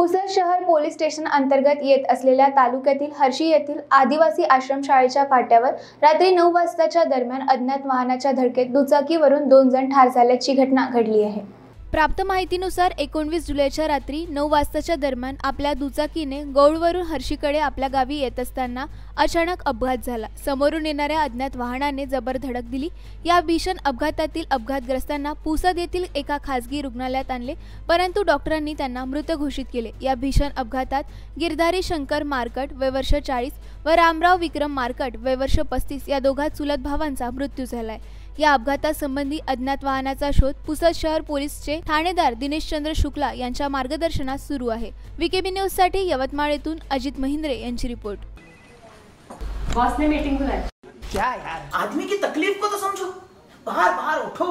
पुसर शहर police station अंतर्गत येत असलेल्या तालुक्यातील हर्षी येथील आदिवासी आश्रमशाळेच्या फाट्यावर रात्री नऊ वाजताच्या दरम्यान अज्ञात वाहनाच्या धडकेत दुचाकीवरून दोन जण ठार झाल्याची घटना घडली आहे प्राप्त माहितीनुसार एकोणवीस जुलैच्या रात्री नऊ वाजताच्या दरम्यान आपल्या दुचाकीने गौडवरून हर्षीकडे आपल्या गावी येत असताना अचानक अपघात झाला समोरून येणाऱ्या अज्ञात वाहनाने जबर धडक दिली या भीषण अपघातातील अपघातग्रस्तांना पुसद येथील एका खासगी रुग्णालयात आणले परंतु डॉक्टरांनी त्यांना मृत घोषित केले या भीषण अपघातात गिरधारी शंकर मार्कट वर्ष चाळीस व रामराव विक्रम मार्कट वर्ष पस्तीस या दोघा चुलत भावांचा मृत्यू झालाय या संबंधी अज्ञात वाहनाचा शोध पुसद शहर पोलीसचे ठाणेदार दिनेश चंद्र शुक्ला यांच्या मार्गदर्शनात सुरू आहे विकेबी न्यूज साठी यवतमाळ येथून अजित महिंद्रे यांची रिपोर्ट आदमी की तकलीफ को तो समझो बाहर बाहर उठो